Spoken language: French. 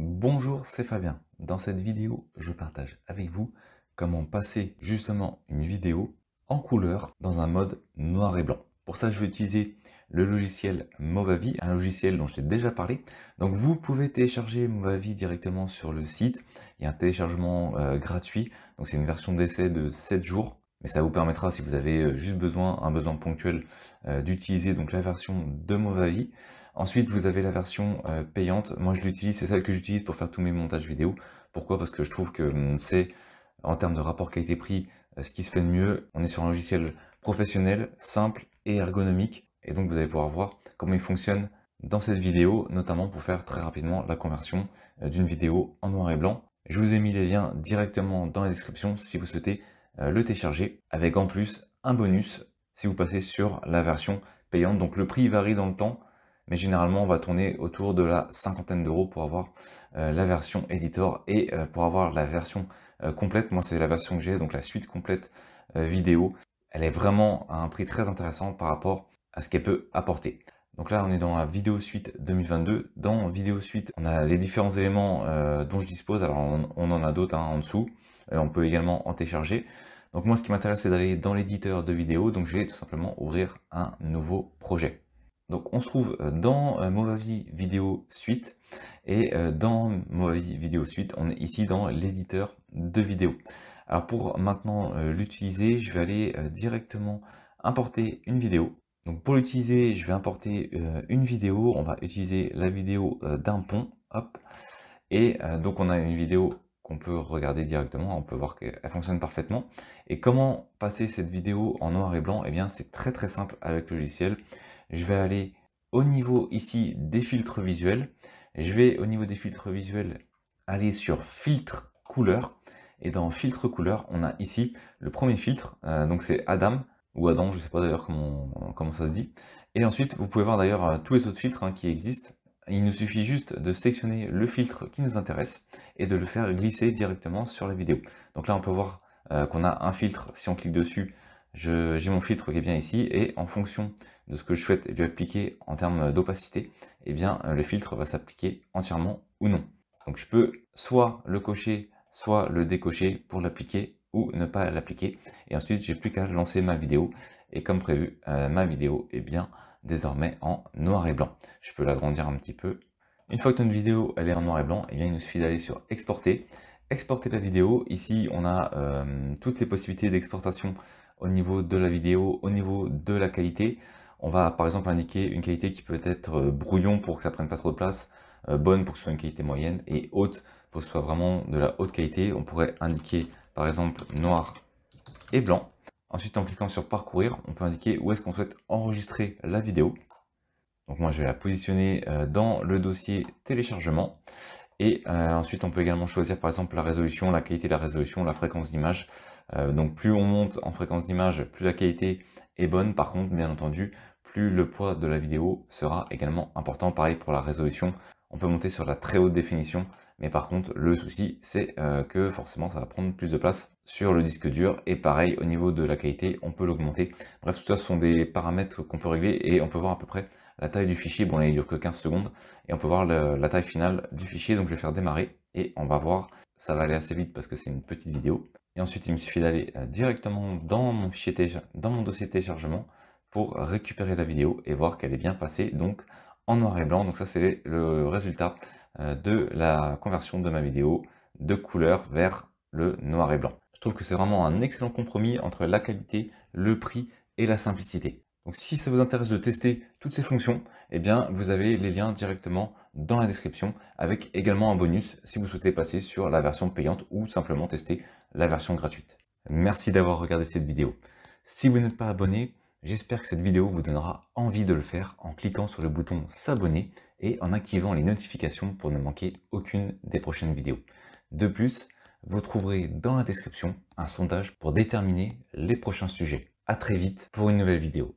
Bonjour, c'est Fabien. Dans cette vidéo, je partage avec vous comment passer justement une vidéo en couleur dans un mode noir et blanc. Pour ça, je vais utiliser le logiciel Movavi, un logiciel dont j'ai déjà parlé. Donc vous pouvez télécharger Movavi directement sur le site. Il y a un téléchargement euh, gratuit. Donc c'est une version d'essai de 7 jours. Mais ça vous permettra, si vous avez euh, juste besoin, un besoin ponctuel, euh, d'utiliser donc la version de Movavi. Ensuite, vous avez la version euh, payante. Moi, je l'utilise, c'est celle que j'utilise pour faire tous mes montages vidéo. Pourquoi Parce que je trouve que hum, c'est, en termes de rapport qualité-prix, euh, ce qui se fait de mieux. On est sur un logiciel professionnel, simple et ergonomique. Et donc, vous allez pouvoir voir comment il fonctionne dans cette vidéo, notamment pour faire très rapidement la conversion euh, d'une vidéo en noir et blanc. Je vous ai mis les liens directement dans la description si vous souhaitez le télécharger, avec en plus un bonus si vous passez sur la version payante. Donc le prix varie dans le temps, mais généralement on va tourner autour de la cinquantaine d'euros pour avoir euh, la version editor et euh, pour avoir la version euh, complète, moi c'est la version que j'ai, donc la suite complète vidéo, elle est vraiment à un prix très intéressant par rapport à ce qu'elle peut apporter. Donc là, on est dans la vidéo suite 2022. Dans vidéo suite, on a les différents éléments dont je dispose. Alors, on, en a d'autres hein, en dessous. on peut également en télécharger. Donc moi, ce qui m'intéresse, c'est d'aller dans l'éditeur de vidéo. Donc je vais tout simplement ouvrir un nouveau projet. Donc on se trouve euh, dans euh, Movavi Vidéo Suite et euh, dans Movavi Vidéo Suite, on est ici dans l'éditeur de vidéo. Alors pour maintenant l'utiliser, je vais aller directement importer une vidéo. Donc pour l'utiliser, je vais importer une vidéo. On va utiliser la vidéo d'un pont. Hop. Et donc on a une vidéo peut regarder directement, on peut voir qu'elle fonctionne parfaitement. Et comment passer cette vidéo en noir et blanc et eh bien c'est très très simple avec le logiciel. Je vais aller au niveau ici des filtres visuels. Je vais au niveau des filtres visuels aller sur filtre couleur. Et dans filtre couleur, on a ici le premier filtre, euh, donc c'est Adam ou Adam, je sais pas d'ailleurs comment, comment ça se dit. Et ensuite, vous pouvez voir d'ailleurs euh, tous les autres filtres hein, qui existent. Il nous suffit juste de sélectionner le filtre qui nous intéresse et de le faire glisser directement sur la vidéo. Donc là, on peut voir euh, qu'on a un filtre. Si on clique dessus, j'ai mon filtre qui est bien ici et en fonction de ce que je souhaite lui appliquer en termes d'opacité, eh bien euh, le filtre va s'appliquer entièrement ou non. Donc je peux soit le cocher, soit le décocher pour l'appliquer ou ne pas l'appliquer. Et ensuite, j'ai plus qu'à lancer ma vidéo. Et comme prévu, euh, ma vidéo est bien désormais en noir et blanc. Je peux l'agrandir un petit peu. Une fois que notre vidéo elle est en noir et blanc, eh bien, il nous suffit d'aller sur exporter, exporter la vidéo. Ici, on a euh, toutes les possibilités d'exportation au niveau de la vidéo, au niveau de la qualité. On va par exemple indiquer une qualité qui peut être euh, brouillon pour que ça prenne pas trop de place, euh, bonne pour que ce soit une qualité moyenne et haute pour que ce soit vraiment de la haute qualité. On pourrait indiquer par exemple noir et blanc. Ensuite, en cliquant sur parcourir, on peut indiquer où est-ce qu'on souhaite enregistrer la vidéo. Donc moi, je vais la positionner euh, dans le dossier téléchargement. Et euh, ensuite, on peut également choisir par exemple la résolution, la qualité de la résolution, la fréquence d'image. Euh, donc plus on monte en fréquence d'image, plus la qualité est bonne. Par contre, bien entendu, plus le poids de la vidéo sera également important. Pareil pour la résolution, on peut monter sur la très haute définition, mais par contre le souci c'est euh, que forcément ça va prendre plus de place sur le disque dur et pareil au niveau de la qualité on peut l'augmenter. Bref tout ça ce sont des paramètres qu'on peut régler et on peut voir à peu près la taille du fichier, bon là il dure que 15 secondes et on peut voir la taille finale du fichier donc je vais faire démarrer et on va voir, ça va aller assez vite parce que c'est une petite vidéo. Et ensuite il me suffit d'aller euh, directement dans mon fichier dans mon dossier téléchargement pour récupérer la vidéo et voir qu'elle est bien passée donc en noir et blanc. Donc ça, c'est le résultat euh, de la conversion de ma vidéo de couleur vers le noir et blanc. Je trouve que c'est vraiment un excellent compromis entre la qualité, le prix et la simplicité. Donc si ça vous intéresse de tester toutes ces fonctions, eh bien vous avez les liens directement dans la description avec également un bonus si vous souhaitez passer sur la version payante ou simplement tester la version gratuite. Merci d'avoir regardé cette vidéo. Si vous n'êtes pas abonné, J'espère que cette vidéo vous donnera envie de le faire en cliquant sur le bouton s'abonner et en activant les notifications pour ne manquer aucune des prochaines vidéos. De plus, vous trouverez dans la description un sondage pour déterminer les prochains sujets. A très vite pour une nouvelle vidéo.